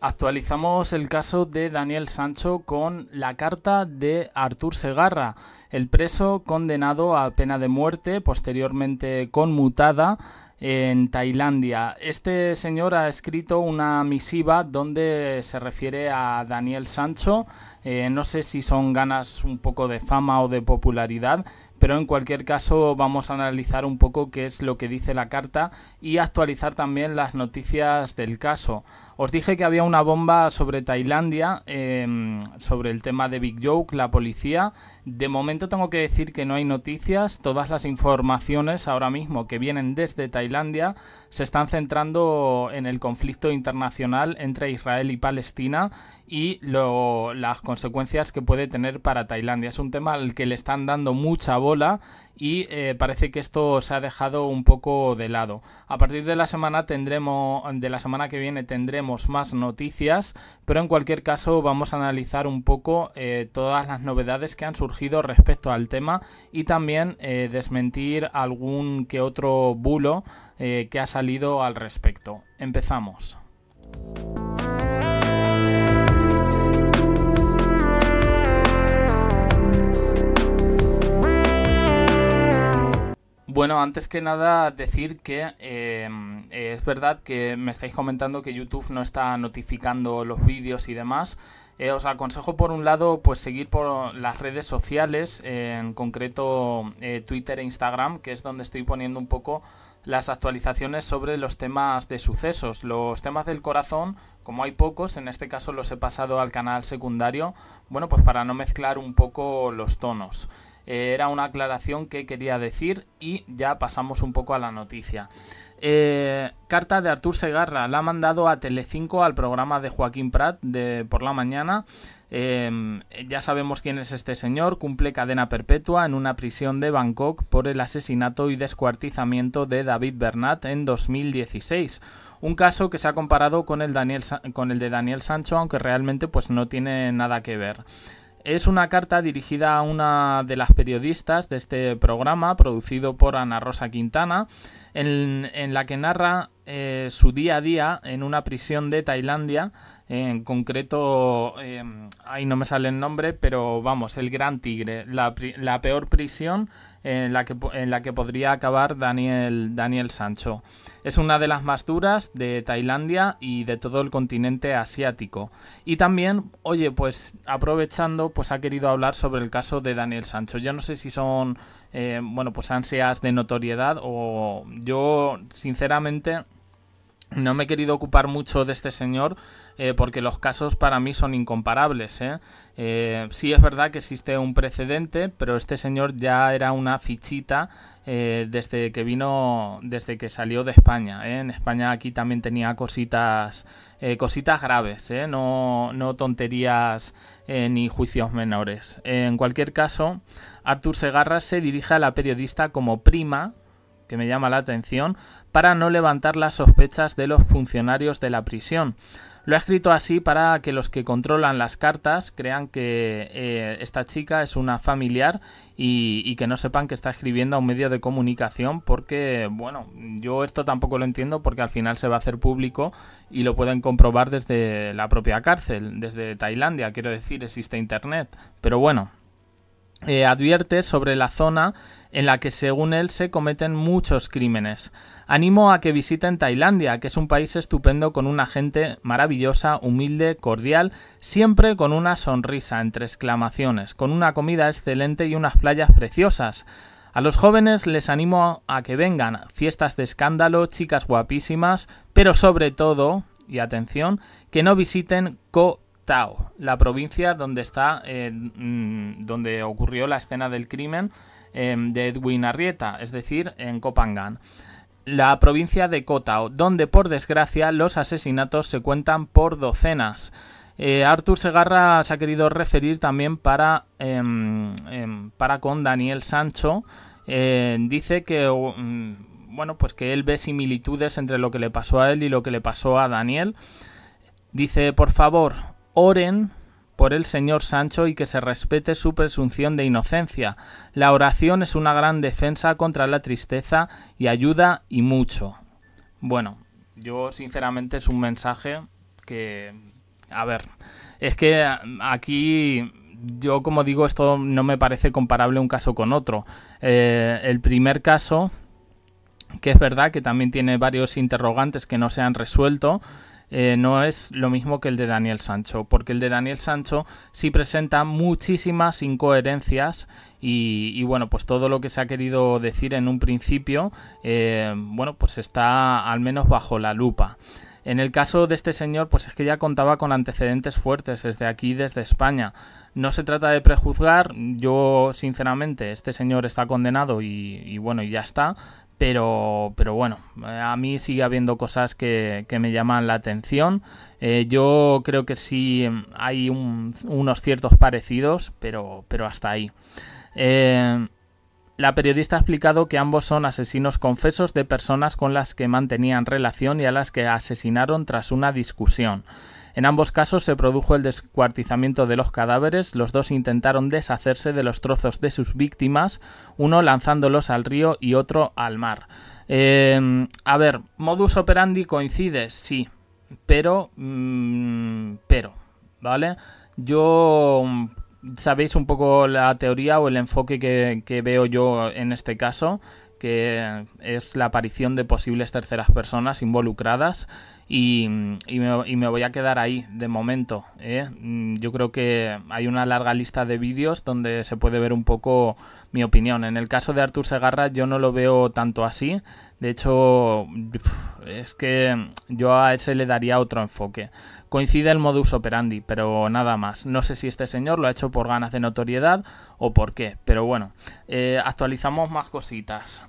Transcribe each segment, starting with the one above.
Actualizamos el caso de Daniel Sancho con la carta de Artur Segarra, el preso condenado a pena de muerte, posteriormente conmutada en Tailandia. Este señor ha escrito una misiva donde se refiere a Daniel Sancho. Eh, no sé si son ganas un poco de fama o de popularidad, pero en cualquier caso vamos a analizar un poco qué es lo que dice la carta y actualizar también las noticias del caso. Os dije que había una bomba sobre Tailandia, em, sobre el tema de Big Joke, la policía. De momento tengo que decir que no hay noticias, todas las informaciones ahora mismo que vienen desde Tailandia se están centrando en el conflicto internacional entre Israel y Palestina y las consecuencias que puede tener para Tailandia. Es un tema al que le están dando mucha voz y eh, parece que esto se ha dejado un poco de lado. A partir de la semana tendremos de la semana que viene tendremos más noticias, pero en cualquier caso vamos a analizar un poco eh, todas las novedades que han surgido respecto al tema y también eh, desmentir algún que otro bulo que ha salido al respecto. Empezamos. Bueno, antes que nada decir que em, es verdad que me estáis comentando que YouTube no está notificando los vídeos y demás. Eh, os aconsejo por un lado pues seguir por las redes sociales, en concreto eh, Twitter e Instagram, que es donde estoy poniendo un poco las actualizaciones sobre los temas de sucesos. Los temas del corazón, como hay pocos, en este caso los he pasado al canal secundario, bueno pues para no mezclar un poco los tonos. Eh, era una aclaración que quería decir y ya pasamos un poco a la noticia. Eh, carta de Artur Segarra, la ha mandado a Telecinco al programa de Joaquín Prat de por la mañana. Eh, ya sabemos quién es este señor, cumple cadena perpetua en una prisión de Bangkok por el asesinato y descuartizamiento de David Bernat en 2016. Un caso que se ha comparado con el, Daniel, con el de Daniel Sancho, aunque realmente pues, no tiene nada que ver es una carta dirigida a una de las periodistas de este programa, producido por Ana Rosa Quintana, en, la que narra eh, su día a día en una prisión de Tailandia, en concreto, eh, ahí no me sale el nombre, pero vamos, el Gran Tigre, la, peor prisión en la, que, podría acabar Daniel Sancho. Es una de las más duras de Tailandia y de todo el continente asiático. Y también, oye, pues aprovechando, pues ha querido hablar sobre el caso de Daniel Sancho. Yo no sé si son, eh, bueno, pues ansias de notoriedad o yo, sinceramente, no me he querido ocupar mucho de este señor eh, porque los casos para mí son incomparables. ¿eh? Eh, sí es verdad que existe un precedente, pero este señor ya era una fichita desde que vino, desde que salió de España. En España aquí también tenía cositas, cositas graves, no, no, tonterías ni juicios menores. en cualquier caso, Artur Segarra se dirige a la periodista como prima que me llama la atención, para no levantar las sospechas de los funcionarios de la prisión. Lo ha escrito así para que los que controlan las cartas crean que eh, esta chica es una familiar y, que no sepan que está escribiendo a un medio de comunicación porque, bueno, yo esto tampoco lo entiendo porque al final se va a hacer público y lo pueden comprobar desde la propia cárcel, desde Tailandia, quiero decir, existe Internet. Pero bueno, eh, advierte sobre la zona en la que según él se cometen muchos crímenes. Animo a que visiten Tailandia, que es un país estupendo con una gente maravillosa, humilde, cordial, siempre con una sonrisa entre exclamaciones, con una comida excelente y unas playas preciosas. A los jóvenes les animo a que vengan, fiestas de escándalo, chicas guapísimas, pero sobre todo, y atención, que no visiten Koh la provincia donde está, eh, mm, donde ocurrió la escena del crimen eh, de Edwin Arrieta, es decir, en Copangán. La provincia de Cotao, donde por desgracia los asesinatos se cuentan por docenas. Eh, Arthur Segarra se ha querido referir también para, em, em, para con Daniel Sancho. Eh, dice que, mm, bueno, pues que él ve similitudes entre lo que le pasó a él y lo que le pasó a Daniel. Dice, por favor, oren por el señor Sancho y que se respete su presunción de inocencia. La oración es una gran defensa contra la tristeza y ayuda y mucho. Bueno, yo sinceramente es un mensaje que... A ver, es que aquí yo como digo esto no me parece comparable un caso con otro. Eh, el primer caso, que es verdad que también tiene varios interrogantes que no se han resuelto, eh, no es lo mismo que el de Daniel Sancho, porque el de Daniel Sancho sí presenta muchísimas incoherencias y, bueno, pues todo lo que se ha querido decir en un principio, eh, bueno, pues está al menos bajo la lupa. En el caso de este señor, pues es que ya contaba con antecedentes fuertes desde aquí, desde España. No se trata de prejuzgar, yo sinceramente, este señor está condenado y, y bueno, y ya está, pero, pero bueno, a mí sigue habiendo cosas que, me llaman la atención. Eh, yo creo que sí em, hay unos ciertos parecidos, pero, pero hasta ahí. Eh, la periodista ha explicado que ambos son asesinos confesos de personas con las que mantenían relación y a las que asesinaron tras una discusión. En ambos casos se produjo el descuartizamiento de los cadáveres, los dos intentaron deshacerse de los trozos de sus víctimas, uno lanzándolos al río y otro al mar. Em, a ver, modus operandi coincide, sí, pero... Mm, pero, ¿vale? Yo mm, sabéis un poco la teoría o el enfoque que, veo yo en este caso, que es la aparición de posibles terceras personas involucradas y, me, voy a quedar ahí de momento. ¿eh? Mm, yo creo que hay una larga lista de vídeos donde se puede ver un poco mi opinión. En el caso de Artur Segarra yo no lo veo tanto así. De hecho, es que yo a ese le daría otro enfoque. Coincide el modus operandi, pero nada más. No sé si este señor lo ha hecho por ganas de notoriedad o por qué, pero bueno, eh, actualizamos más cositas.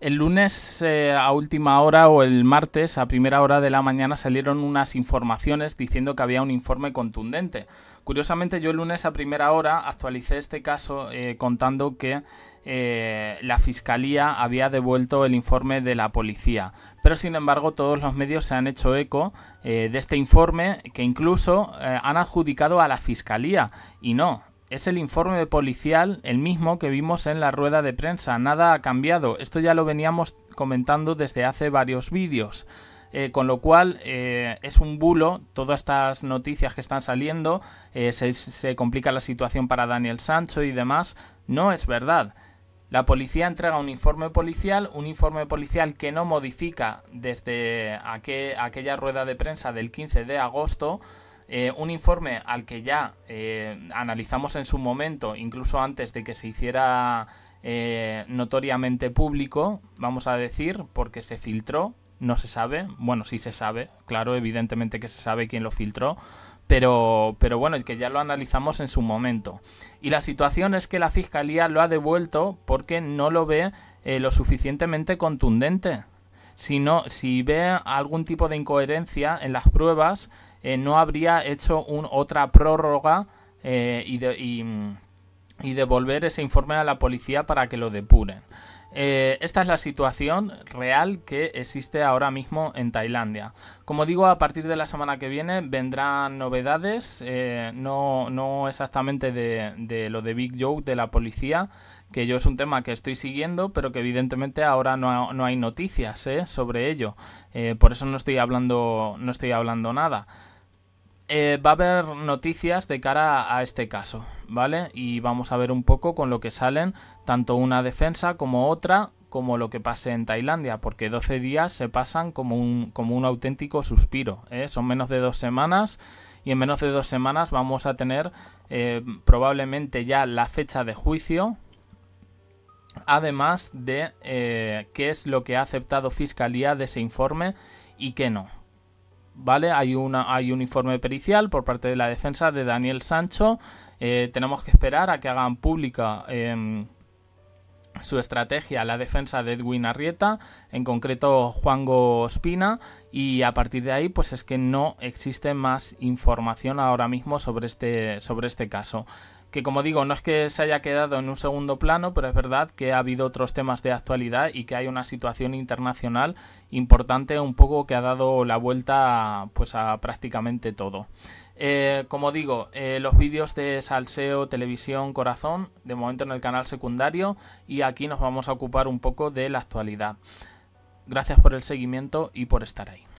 El lunes eh, a última hora o el martes a primera hora de la mañana salieron unas informaciones diciendo que había un informe contundente. Curiosamente yo el lunes a primera hora actualicé este caso eh, contando que eh, la Fiscalía había devuelto el informe de la policía. Pero sin embargo todos los medios se han hecho eco de este informe que incluso han adjudicado a la Fiscalía. Y no, es el informe policial, el mismo que vimos en la rueda de prensa. Nada ha cambiado. Esto ya lo veníamos comentando desde hace varios vídeos. Eh, con lo cual eh, es un bulo todas estas noticias que están saliendo, eh, se, complica la situación para Daniel Sancho y demás, no es verdad. La policía entrega un informe policial, un informe policial que no modifica desde aquella rueda de prensa del 15 de agosto, eh, un informe al que ya eh, analizamos en su momento, incluso antes de que se hiciera eh, notoriamente público, vamos a decir, porque se filtró, no se sabe, bueno, sí se sabe, claro, evidentemente que se sabe quién lo filtró, pero, pero bueno, el que ya lo analizamos en su momento. Y la situación es que la Fiscalía lo ha devuelto porque no lo ve lo suficientemente contundente si, no, si ve algún tipo de incoherencia en las pruebas, eh, no habría hecho otra prórroga eh, y devolver ese informe a la policía para que lo depuren. Eh, esta es la situación real que existe ahora mismo en Tailandia. Como digo, a partir de la semana que viene vendrán novedades, eh, no, exactamente de, lo de Big Joke de la policía, que yo es un tema que estoy siguiendo, pero que evidentemente ahora no, hay noticias eh, sobre ello. por eso no estoy hablando, no estoy hablando nada. Eh, va a haber noticias de cara a este caso, ¿vale? Y vamos a ver un poco con lo que salen tanto una defensa como otra, como lo que pase en Tailandia, porque 12 días se pasan como un, como un auténtico suspiro, ¿eh? Son menos de dos semanas y en menos de dos semanas vamos a tener eh, probablemente ya la fecha de juicio, además de qué es lo que ha aceptado Fiscalía de ese informe y qué no, hay, una, hay un informe pericial por parte de la defensa de Daniel Sancho. Eh, tenemos que esperar a que hagan pública em, su estrategia la defensa de Edwin Arrieta, en concreto Juan Gospina, y a partir de ahí pues es que no existe más información ahora mismo sobre este, sobre este caso que como digo, no es que se haya quedado en un segundo plano, pero es verdad que ha habido otros temas de actualidad y que hay una situación internacional importante un poco que ha dado la vuelta pues a prácticamente todo. Eh, como digo, eh, los vídeos de Salseo, Televisión, Corazón, de momento en el canal secundario y aquí nos vamos a ocupar un poco de la actualidad. Gracias por el seguimiento y por estar ahí.